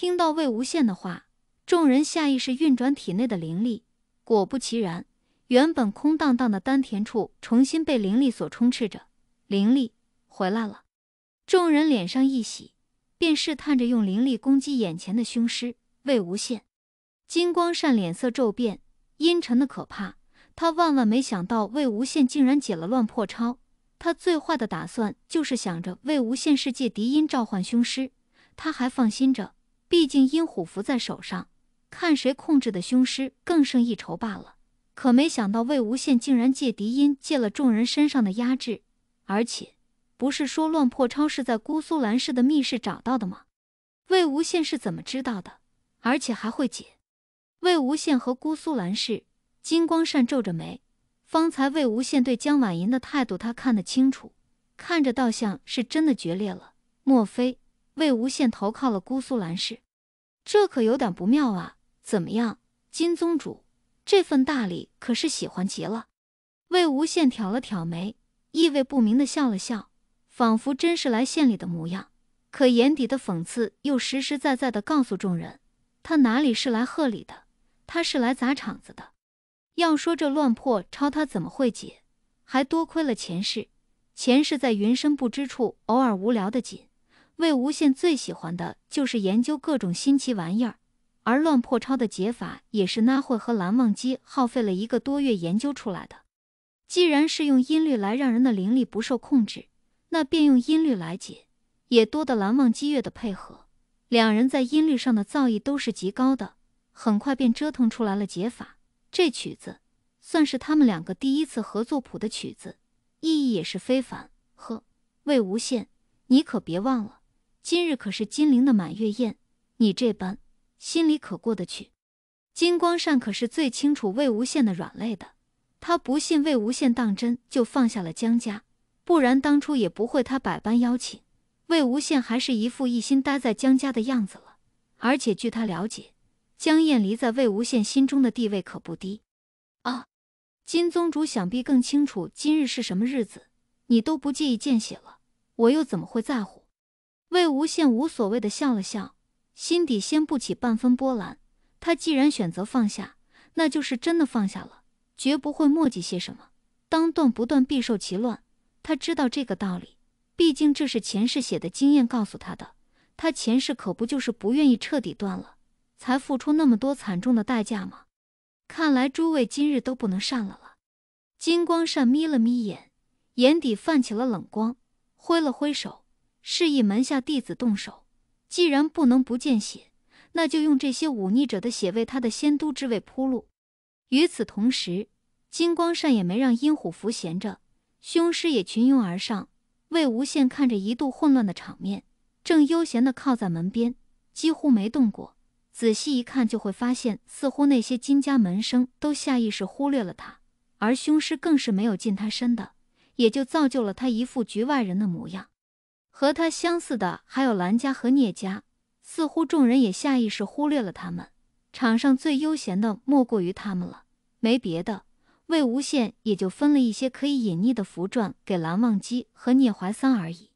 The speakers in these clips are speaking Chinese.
听到魏无羡的话，众人下意识运转体内的灵力，果不其然，原本空荡荡的丹田处重新被灵力所充斥着，灵力回来了。众人脸上一喜，便试探着用灵力攻击眼前的凶尸。魏无羡，金光善脸色骤变，阴沉的可怕。他万万没想到魏无羡竟然解了乱破超，他最坏的打算就是想着魏无羡世界笛音召唤凶尸，他还放心着。毕竟阴虎符在手上，看谁控制的凶尸更胜一筹罢了。可没想到魏无羡竟然借笛音借了众人身上的压制，而且不是说乱破超是在姑苏蓝氏的密室找到的吗？魏无羡是怎么知道的？而且还会解？魏无羡和姑苏蓝氏，金光善皱着眉。方才魏无羡对江婉莹的态度，他看得清楚，看着倒像是真的决裂了。莫非？魏无羡投靠了姑苏蓝氏，这可有点不妙啊！怎么样，金宗主，这份大礼可是喜欢极了？魏无羡挑了挑眉，意味不明的笑了笑，仿佛真是来献礼的模样。可眼底的讽刺又实实在在的告诉众人，他哪里是来贺礼的，他是来砸场子的。要说这乱破抄，他怎么会解？还多亏了前世，前世在云深不知处，偶尔无聊的紧。魏无羡最喜欢的就是研究各种新奇玩意儿，而乱破抄的解法也是那慧和蓝忘机耗费了一个多月研究出来的。既然是用音律来让人的灵力不受控制，那便用音律来解，也多得蓝忘机乐的配合。两人在音律上的造诣都是极高的，很快便折腾出来了解法。这曲子算是他们两个第一次合作谱的曲子，意义也是非凡。呵，魏无羡，你可别忘了。今日可是金陵的满月宴，你这般，心里可过得去？金光善可是最清楚魏无羡的软肋的，他不信魏无羡当真就放下了江家，不然当初也不会他百般邀请。魏无羡还是一副一心待在江家的样子了。而且据他了解，江厌离在魏无羡心中的地位可不低。啊，金宗主想必更清楚今日是什么日子，你都不介意见血了，我又怎么会在乎？魏无羡无所谓的笑了笑，心底掀不起半分波澜。他既然选择放下，那就是真的放下了，绝不会墨迹些什么。当断不断，必受其乱。他知道这个道理，毕竟这是前世写的经验告诉他的。他前世可不就是不愿意彻底断了，才付出那么多惨重的代价吗？看来诸位今日都不能善了了。金光善眯了眯眼，眼底泛起了冷光，挥了挥手。示意门下弟子动手，既然不能不见血，那就用这些忤逆者的血为他的仙都之位铺路。与此同时，金光善也没让阴虎符闲着，凶尸也群拥而上。魏无羡看着一度混乱的场面，正悠闲地靠在门边，几乎没动过。仔细一看，就会发现似乎那些金家门生都下意识忽略了他，而凶尸更是没有近他身的，也就造就了他一副局外人的模样。和他相似的还有蓝家和聂家，似乎众人也下意识忽略了他们。场上最悠闲的莫过于他们了。没别的，魏无羡也就分了一些可以隐匿的符篆给蓝忘机和聂怀桑而已。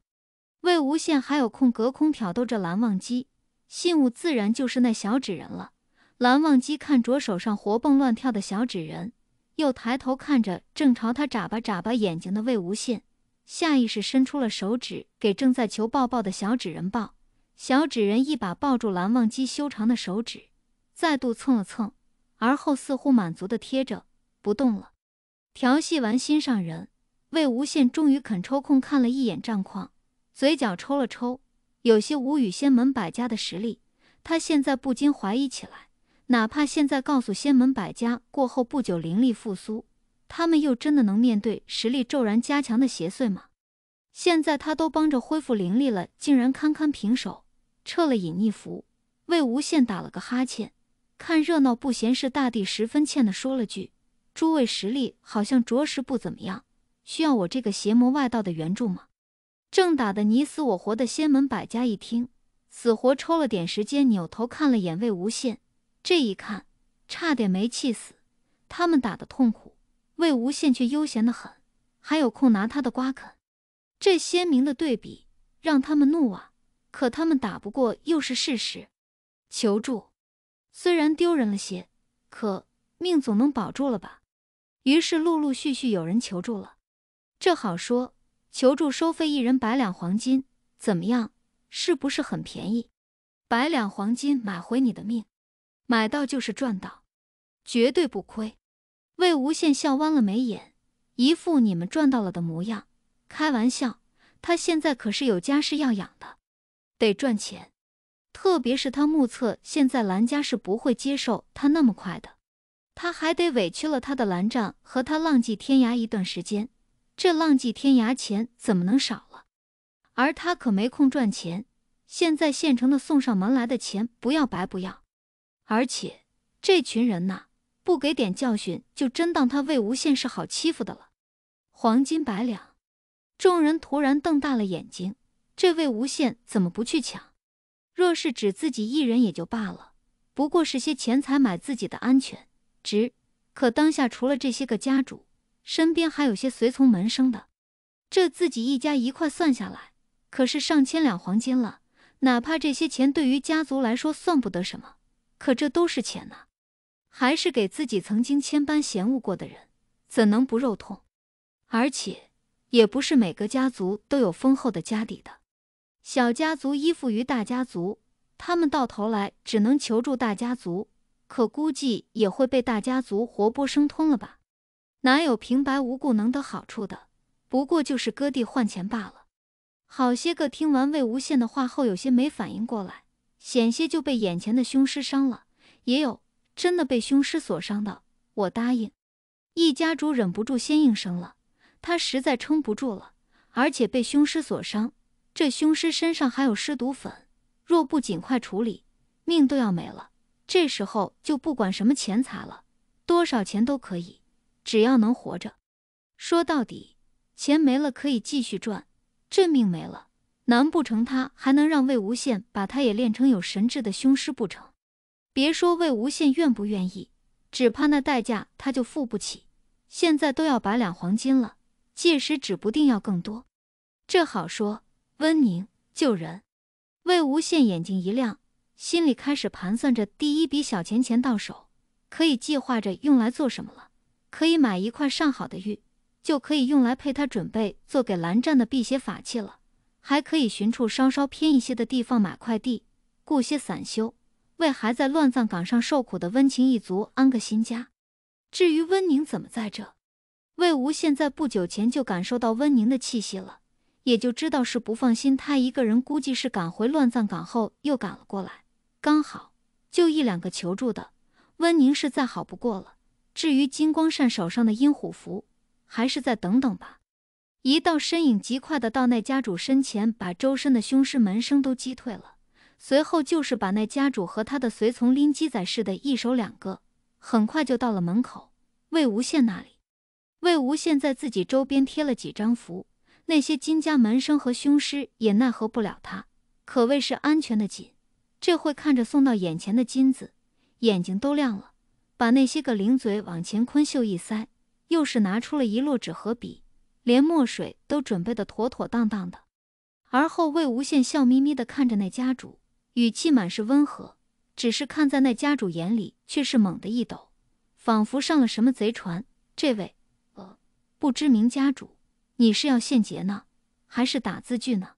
魏无羡还有空隔空挑逗着蓝忘机，信物自然就是那小纸人了。蓝忘机看着手上活蹦乱跳的小纸人，又抬头看着正朝他眨巴眨巴眼睛的魏无羡。下意识伸出了手指，给正在求抱抱的小纸人抱。小纸人一把抱住蓝忘机修长的手指，再度蹭了蹭，而后似乎满足的贴着不动了。调戏完心上人，魏无羡终于肯抽空看了一眼战况，嘴角抽了抽，有些无语。仙门百家的实力，他现在不禁怀疑起来。哪怕现在告诉仙门百家，过后不久灵力复苏。他们又真的能面对实力骤然加强的邪祟吗？现在他都帮着恢复灵力了，竟然堪堪平手。撤了隐匿符，魏无羡打了个哈欠，看热闹不嫌事大，帝十分欠的说了句：“诸位实力好像着实不怎么样，需要我这个邪魔外道的援助吗？”正打得你死我活的仙门百家一听，死活抽了点时间扭头看了眼魏无羡，这一看差点没气死，他们打得痛苦。魏无羡却悠闲的很，还有空拿他的瓜啃。这鲜明的对比让他们怒啊！可他们打不过，又是事实。求助，虽然丢人了些，可命总能保住了吧？于是陆陆续续有人求助了。这好说，求助收费一人百两黄金，怎么样？是不是很便宜？百两黄金买回你的命，买到就是赚到，绝对不亏。魏无羡笑弯了眉眼，一副你们赚到了的模样。开玩笑，他现在可是有家室要养的，得赚钱。特别是他目测现在蓝家是不会接受他那么快的，他还得委屈了他的蓝湛和他浪迹天涯一段时间。这浪迹天涯钱怎么能少了？而他可没空赚钱，现在现成的送上门来的钱不要白不要。而且这群人呐。不给点教训，就真当他魏无羡是好欺负的了。黄金百两，众人突然瞪大了眼睛。这魏无羡怎么不去抢？若是只自己一人也就罢了，不过是些钱财买自己的安全值。可当下除了这些个家主，身边还有些随从门生的，这自己一家一块算下来，可是上千两黄金了。哪怕这些钱对于家族来说算不得什么，可这都是钱呐。还是给自己曾经千般嫌恶过的人，怎能不肉痛？而且，也不是每个家族都有丰厚的家底的。小家族依附于大家族，他们到头来只能求助大家族，可估计也会被大家族活剥生吞了吧？哪有平白无故能得好处的？不过就是割地换钱罢了。好些个听完魏无羡的话后，有些没反应过来，险些就被眼前的凶尸伤了。也有。真的被凶尸所伤的，我答应。一家主忍不住先应声了，他实在撑不住了，而且被凶尸所伤，这凶尸身上还有尸毒粉，若不尽快处理，命都要没了。这时候就不管什么钱财了，多少钱都可以，只要能活着。说到底，钱没了可以继续赚，这命没了，难不成他还能让魏无羡把他也练成有神智的凶尸不成？别说魏无羡愿不愿意，只怕那代价他就付不起。现在都要百两黄金了，届时指不定要更多。这好说，温宁救人。魏无羡眼睛一亮，心里开始盘算着第一笔小钱钱到手，可以计划着用来做什么了。可以买一块上好的玉，就可以用来配他准备做给蓝湛的辟邪法器了。还可以寻处稍稍偏一些的地方买块地，雇些散修。为还在乱葬岗上受苦的温情一族安个新家。至于温宁怎么在这，魏无羡在不久前就感受到温宁的气息了，也就知道是不放心他一个人，估计是赶回乱葬岗后又赶了过来。刚好，就一两个求助的，温宁是再好不过了。至于金光善手上的阴虎符，还是再等等吧。一道身影极快的到那家主身前，把周身的凶尸门生都击退了。随后就是把那家主和他的随从拎鸡仔似的，一手两个，很快就到了门口。魏无羡那里，魏无羡在自己周边贴了几张符，那些金家门生和凶尸也奈何不了他，可谓是安全的紧。这会看着送到眼前的金子，眼睛都亮了，把那些个零嘴往乾坤袖一塞，又是拿出了一摞纸和笔，连墨水都准备的妥妥当当的。而后魏无羡笑眯眯的看着那家主。语气满是温和，只是看在那家主眼里，却是猛地一抖，仿佛上了什么贼船。这位，呃，不知名家主，你是要现结呢，还是打字据呢？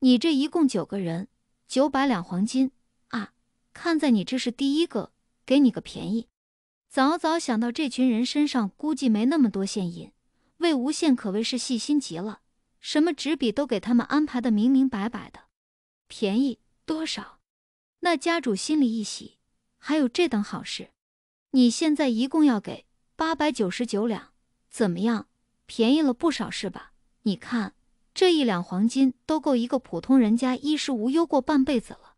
你这一共九个人，九百两黄金啊！看在你这是第一个，给你个便宜。早早想到这群人身上，估计没那么多现银。魏无羡可谓是细心极了，什么纸笔都给他们安排的明明白白的，便宜。多少？那家主心里一喜，还有这等好事？你现在一共要给八百九十九两，怎么样？便宜了不少是吧？你看，这一两黄金都够一个普通人家衣食无忧过半辈子了。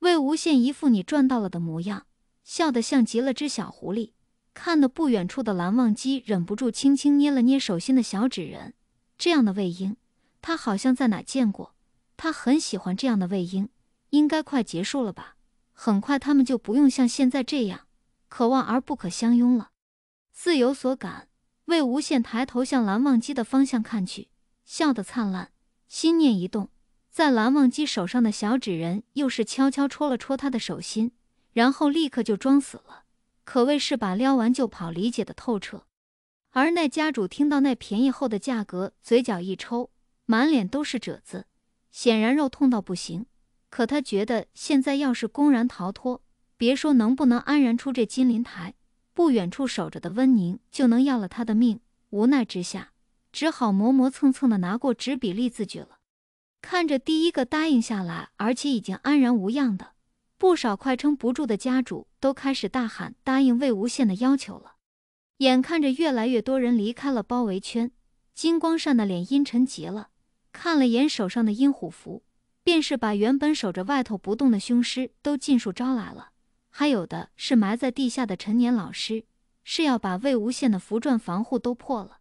魏无羡一副你赚到了的模样，笑得像极了只小狐狸，看得不远处的蓝忘机忍不住轻轻捏了捏手心的小纸人。这样的魏婴，他好像在哪见过？他很喜欢这样的魏婴。应该快结束了吧？很快他们就不用像现在这样，渴望而不可相拥了。似有所感，魏无羡抬头向蓝忘机的方向看去，笑得灿烂。心念一动，在蓝忘机手上的小纸人又是悄悄戳了戳他的手心，然后立刻就装死了，可谓是把撩完就跑理解的透彻。而那家主听到那便宜后的价格，嘴角一抽，满脸都是褶子，显然肉痛到不行。可他觉得现在要是公然逃脱，别说能不能安然出这金鳞台，不远处守着的温宁就能要了他的命。无奈之下，只好磨磨蹭蹭的拿过纸笔立字据了。看着第一个答应下来，而且已经安然无恙的，不少快撑不住的家主都开始大喊答应魏无羡的要求了。眼看着越来越多人离开了包围圈，金光善的脸阴沉极了，看了眼手上的阴虎符。便是把原本守着外头不动的凶尸都尽数招来了，还有的是埋在地下的陈年老尸，是要把魏无羡的符篆防护都破了。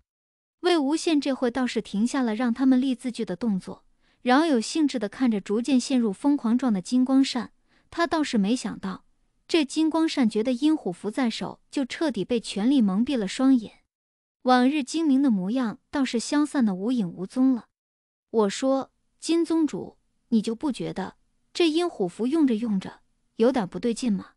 魏无羡这回倒是停下了让他们立字据的动作，饶有兴致地看着逐渐陷入疯狂状的金光扇。他倒是没想到，这金光扇觉得阴虎符在手，就彻底被权力蒙蔽了双眼，往日精明的模样倒是消散的无影无踪了。我说，金宗主。你就不觉得这阴虎符用着用着有点不对劲吗？